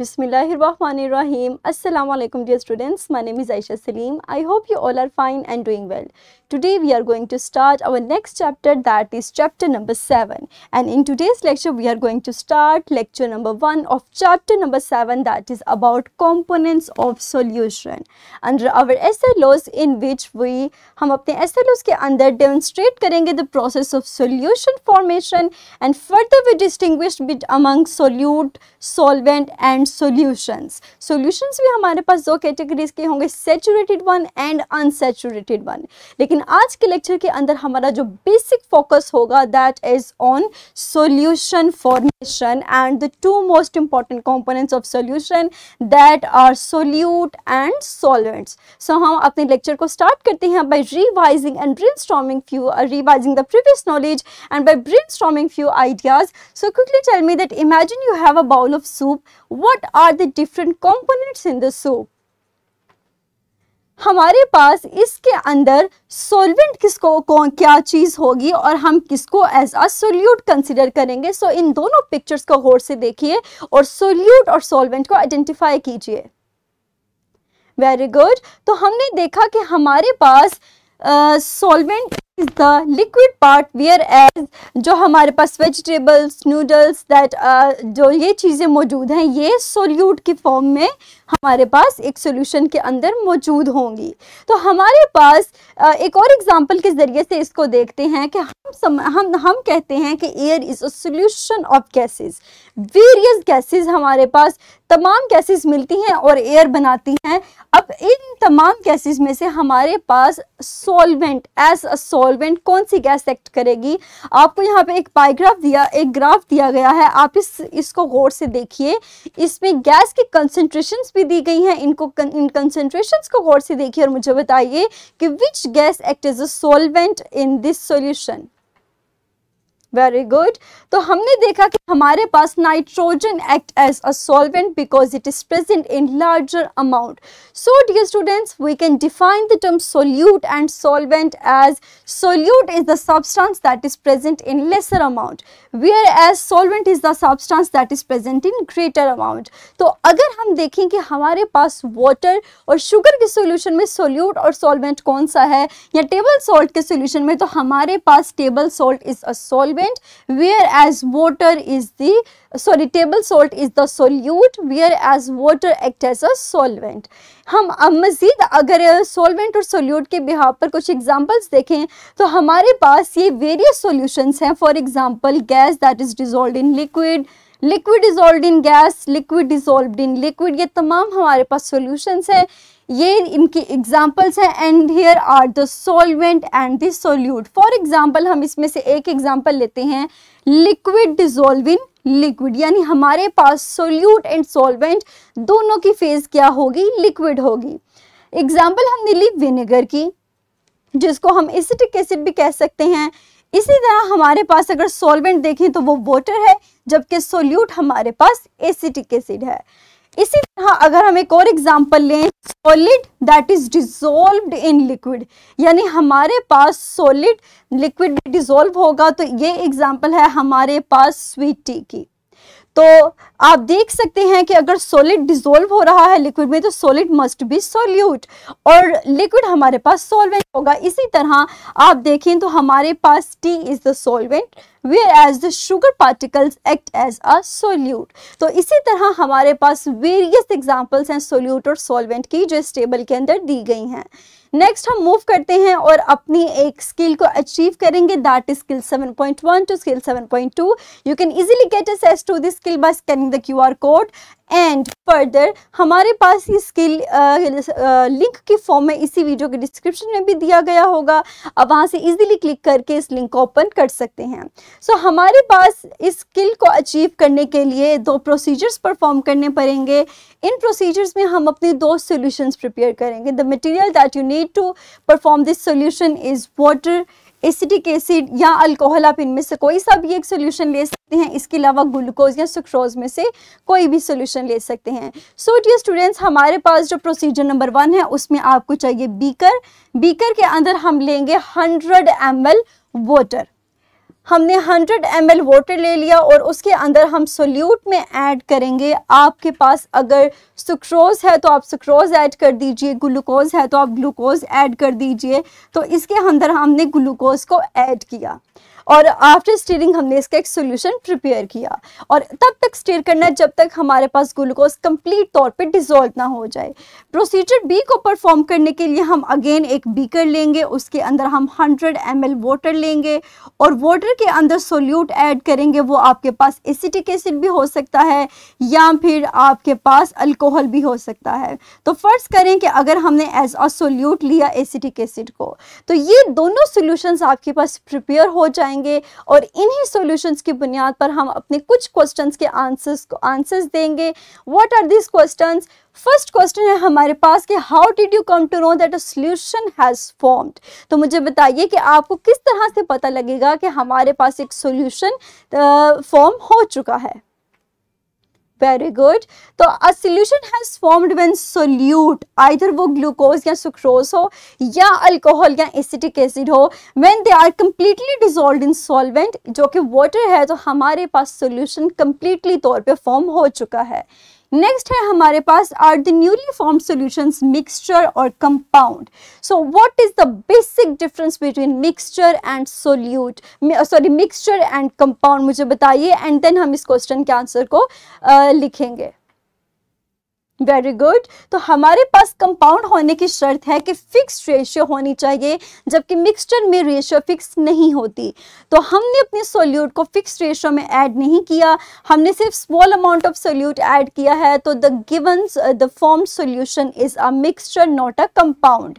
Bismillahirrahmanirrahim. Assalamu alaikum dear students. My name is Aisha Salim. I hope you all are fine and doing well. Today we are going to start our next chapter that is chapter number 7. And in today's lecture we are going to start lecture number 1 of chapter number 7 that is about components of solution. Under our SLOs in which we हम अपने SLOs के अंदर demonstrate the process of solution formation and further we distinguish among solute, solvent and and solutions solutions भी हमारे पास दो categories के होंगे saturated one and unsaturated one लेकिन आज के लेक्चर के अंदर हमारा जो बेसिक फोकस होगा that is on solution formation and the two most important components of solution that are solute and solvents so हम अपने लेक्चर को स्टार्ट करते हैं by revising and brainstorming few uh, revising the previous knowledge and by brainstorming few ideas so quickly tell me that imagine you have a bowl of soup what what are the different components in the soap? हमारे पास इसके अंदर solvent किसको कौन क्या चीज़ होगी और हम किसको एज अ सोल्यूट कंसिडर करेंगे सो so, इन दोनों पिक्चर्स को गौर से देखिए और सोल्यूट और सॉल्वेंट को आइडेंटिफाई कीजिए वेरी गुड तो हमने देखा कि हमारे पास solvent uh, is the liquid part whereas जो हमारे पास वेजिटेबल्स नूडल्स दैट जो ये चीज़ें मौजूद हैं ये सोल्यूट की फॉर्म में हमारे पास एक सोल्यूशन के अंदर मौजूद होंगी तो हमारे पास एक और एग्जाम्पल के ज़रिए से इसको देखते हैं कि हम सम, हम हम कहते हैं कि air is a solution of gases various gases हमारे पास तमाम गैसेस मिलती हैं और एयर बनाती हैं अब इन तमाम गैसेस में से हमारे पास सॉल्वेंट एज अ सॉल्वेंट कौन सी गैस एक्ट करेगी आपको यहाँ पे एक पाईग्राफ दिया एक ग्राफ दिया गया है आप इस इसको गौर से देखिए इसमें गैस की कंसनट्रेशन भी दी गई हैं इनको इन कंसेंट्रेशन को गौर से देखिए और मुझे बताइए कि which gas act is a solvent in this solution very good तो हमने देखा कि हमारे पास nitrogen act as a solvent because it is present in larger amount so dear students we can define the term solute and solvent as solute is the substance that is present in lesser amount whereas solvent is the substance that is present in greater amount तो अगर हम देखें कि हमारे पास water और sugar के solution में सोल्यूट और सॉल्वेंट कौन सा है या टेबल सॉल्ट के सोल्यूशन में तो हमारे पास table salt is a solvent solvent whereas water is the sorry table salt is the solute whereas water act as a solvent हम अब मज़ीद अगर सॉल्वेंट और सोल्यूट के बिहार पर कुछ एग्जांपल्स देखें तो हमारे पास ये वेरियस सॉल्यूशंस हैं for example gas that is dissolved in liquid liquid dissolve in gas liquid dissolve in liquid ये तमाम हमारे पास सॉल्यूशंस हैं ये इनकी एग्जांपल्स हैं and here are the solvent and the solute for example हम इसमें से एक एग्जांपल लेते हैं लिक्विड डिजोल्व इन लिक्विड यानी हमारे पास सोल्यूट एंड सोलवेंट दोनों की फेज़ क्या होगी लिक्विड होगी एग्जाम्पल हमने ली विनेगर की जिसको हम एसिटिक एसिड भी कह सकते हैं इसी तरह हमारे पास अगर सॉल्वेंट देखें तो वो वाटर है जबकि सोल्यूट हमारे पास एसिटिक एसिड है इसी तरह अगर हम एक और एग्जांपल लें solid that is dissolve in liquid यानी हमारे पास सॉलिड लिक्विड डिजोल्व होगा तो ये एग्जांपल है हमारे पास स्वीट टी की तो आप देख सकते हैं कि अगर सॉलिड डिजोल्व हो रहा है लिक्विड में तो सॉलिड मस्ट बी सोल्यूट और लिक्विड हमारे पास सॉल्वेंट होगा इसी तरह आप देखें तो हमारे पास tea is the solvent whereas the sugar particles act as a solute तो इसी तरह हमारे पास वेरियस एग्जाम्पल्स हैं सोल्यूट और सोलवेंट की जो इस टेबल के अंदर दी गई हैं नेक्स्ट हम मूव करते हैं और अपनी एक स्किल को अचीव करेंगे that is skill 7.1 to skill 7.2 you can easily get access to this skill by scanning the QR code and further हमारे पास इसके लिंक के फॉर्म में इसी वीडियो के डिस्क्रिप्शन में भी दिया गया होगा अब वहाँ से इजीली क्लिक करके इस लिंक को ओपन कर सकते हैं सो so, हमारे पास इस स्किल को अचीव करने के लिए दो प्रोसीजर्स परफॉर्म करने पड़ेंगे इन प्रोसीजर्स में हम अपने दो सोल्यूशन प्रिपेयर करेंगे the material that you need to perform this solution is water acetic acid या अल्कोहल आप इनमें से कोई सा भी एक सोल्यूशन ले सकते हैं इसके अलावा ग्लूकोज या सुक्रोज में से कोई भी सोल्यूशन ले सकते हैं सो so, डियर स्टूडेंट्स हमारे पास जो प्रोसीजर नंबर वन है उसमें आपको चाहिए बीकर बीकर के अंदर हम लेंगे हंड्रेड एम वाटर हमने 100 एम वाटर ले लिया और उसके अंदर हम सोल्यूट में ऐड करेंगे आपके पास अगर सुक्रोज है तो आप सुक्रोज ऐड कर दीजिए ग्लूकोज है तो आप ग्लूकोज ऐड कर दीजिए तो इसके अंदर हमने ग्लूकोज को ऐड किया और आफ्टर स्टीरिंग हमने इसका एक सोल्यूशन प्रिपेयर किया और तब तक स्टीयर करना जब तक हमारे पास ग्लूकोज कंप्लीट तौर पर डिजोल्व ना हो जाए प्रोसीजर बी को परफॉर्म करने के लिए हम अगेन एक बीकर लेंगे उसके अंदर हम 100 एम वाटर लेंगे और वाटर के अंदर सोल्यूट ऐड करेंगे वो आपके पास एसिटिक एसिड भी हो सकता है या फिर आपके पास अल्कोहल भी हो सकता है तो फर्ज करें कि अगर हमने एज अ सोल्यूट लिया एसिटिक एसिड को तो ये दोनों सोल्यूशन आपके पास प्रिपेयर हो जाएंगे जाएंगे और इन्हीं सॉल्यूशंस की बुनियाद पर हम अपने कुछ क्वेश्चंस के आंसर्स को आंसर्स देंगे what are this questions first question है हमारे पास कि how did you come to know that a solution has formed तो मुझे बताइए कि आपको किस तरह से पता लगेगा कि हमारे पास एक सोल्यूशन फॉर्म हो चुका है वेरी गुड तो a solution has formed when solute either वो ग्लूकोज या सुक्रोज हो या अल्कोहल या एसिटिक एसिड हो when they are completely dissolve in solvent जो कि वाटर है तो हमारे पास सोल्यूशन कम्प्लीटली तौर पे फॉर्म हो चुका है नेक्स्ट है हमारे पास are the newly form solutions mixture और compound so what is the basic difference between mixture and solute sorry mixture and compound मुझे बताइए एंड देन हम इस क्वेश्चन के आंसर को uh, लिखेंगे वेरी गुड तो हमारे पास कंपाउंड होने की शर्त है कि फिक्स रेशियो होनी चाहिए जबकि मिक्सचर में रेशियो फिक्स नहीं होती तो हमने अपने सोल्यूट को फिक्स रेशियो में ऐड नहीं किया हमने सिर्फ small amount of solute add किया है तो the given the form solution is a mixture not a compound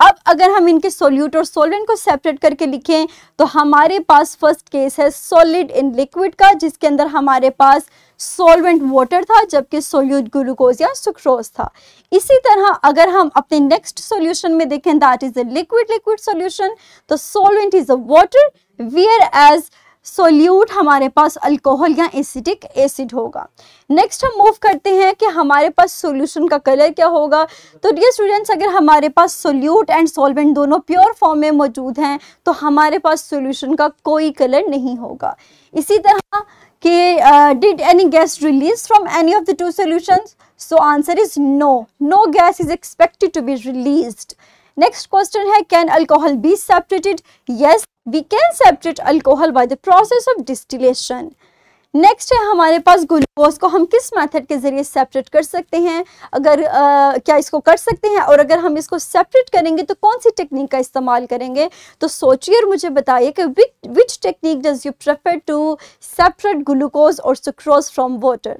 अब अगर हम इनके सोल्यूट और सोलवेंट को सेपरेट करके लिखें तो हमारे पास फर्स्ट केस है सॉलिड इन लिक्विड का जिसके अंदर हमारे पास सॉल्वेंट वाटर था जबकि सोल्यूट ग्लूकोज या सुक्रोज था इसी तरह अगर हम अपने नेक्स्ट सॉल्यूशन में देखें that is a liquid liquid solution तो solvent is a water whereas solute हमारे पास अल्कोहल या एसिटिक एसिड होगा नेक्स्ट हम मूव करते हैं कि हमारे पास सोल्यूशन का कलर क्या होगा तो डियर स्टूडेंट्स अगर हमारे पास सोल्यूट एंड सॉल्वेंट दोनों प्योर फॉर्म में मौजूद हैं तो हमारे पास सोल्यूशन का कोई कलर नहीं होगा इसी तरह कि did any gas release from any of the two solution so answer is no no gas is expected to be release next question है can alcohol be separated yes we can separate alcohol by the process of distillation next है हमारे पास glucose को हम किस method के ज़रिए separate कर सकते हैं अगर आ, क्या इसको कर सकते हैं और अगर हम इसको सेपरेट करेंगे तो कौन सी टेक्निक का इस्तेमाल करेंगे तो सोचिए और मुझे बताइए कि which which technique does you prefer to separate glucose और sucrose from water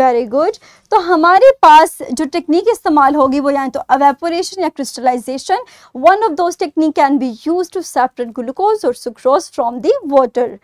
very good तो हमारे पास जो टेक्निक इस्तेमाल होगी वो या तो अवेपोरेशन या crystallisation one of those technique can be use to separate glucose और sucrose from the water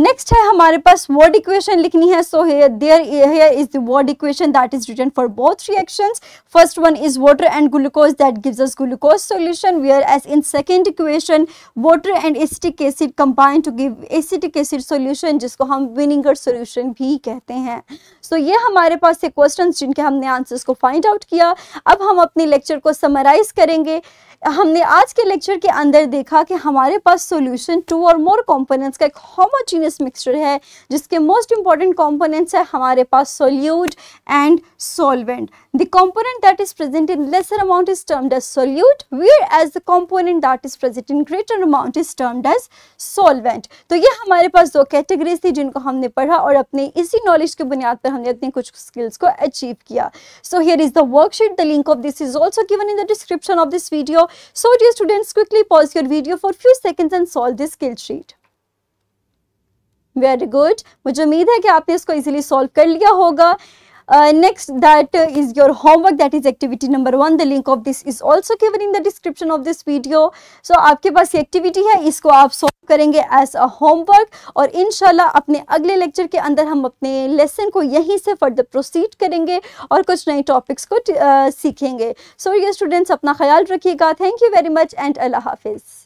next है हमारे पास वर्ड इक्वेशन लिखनी है so there here is the word equation that is written for both reactions first one is water and glucose that gives us glucose solution whereas in second equation water and acetic acid combine to give acetic acid solution जिसको हम विनिंगर solution भी कहते हैं सो so, ये हमारे पास है question जिनके हमने आंसर्स को फाइंड आउट किया अब हम अपने लेक्चर को समराइज करेंगे हमने आज के लेक्चर के अंदर देखा कि हमारे पास सॉल्यूशन टू और मोर कंपोनेंट्स का एक होमोजीन होमोजीनियस मिक्सचर है जिसके मोस्ट इंपॉर्टेंट कॉम्पोनेंट्स है हमारे पास solute and solvent the component that is present in lesser amount is termed as solute whereas the component that is present in greater amount is termed as solvent तो ये हमारे पास दो categories थी जिनको हमने पढ़ा और अपने इसी नॉलेज के बुनियाद पर हमने अपने कुछ स्किल्स को अचीव किया so here is the worksheet the link of this is also given in the description of this video so dear students quickly pause your video for few seconds and solve this skill sheet very good मुझे उम्मीद है कि आपने इसको easily solve कर लिया होगा next that is your homework that is activity number one the link of this is also given in the description of this video so आपके पास ये एक्टिविटी है इसको आप सॉल्व करेंगे एज अ होमवर्क और इन इनशाला अपने अगले लेक्चर के अंदर हम अपने लेसन को यहीं से फर्दर प्रोसीड करेंगे और कुछ नए टॉपिक्स को uh, सीखेंगे सो ये स्टूडेंट्स अपना ख्याल रखिएगा thank you very much and अल्लाह हाफिज़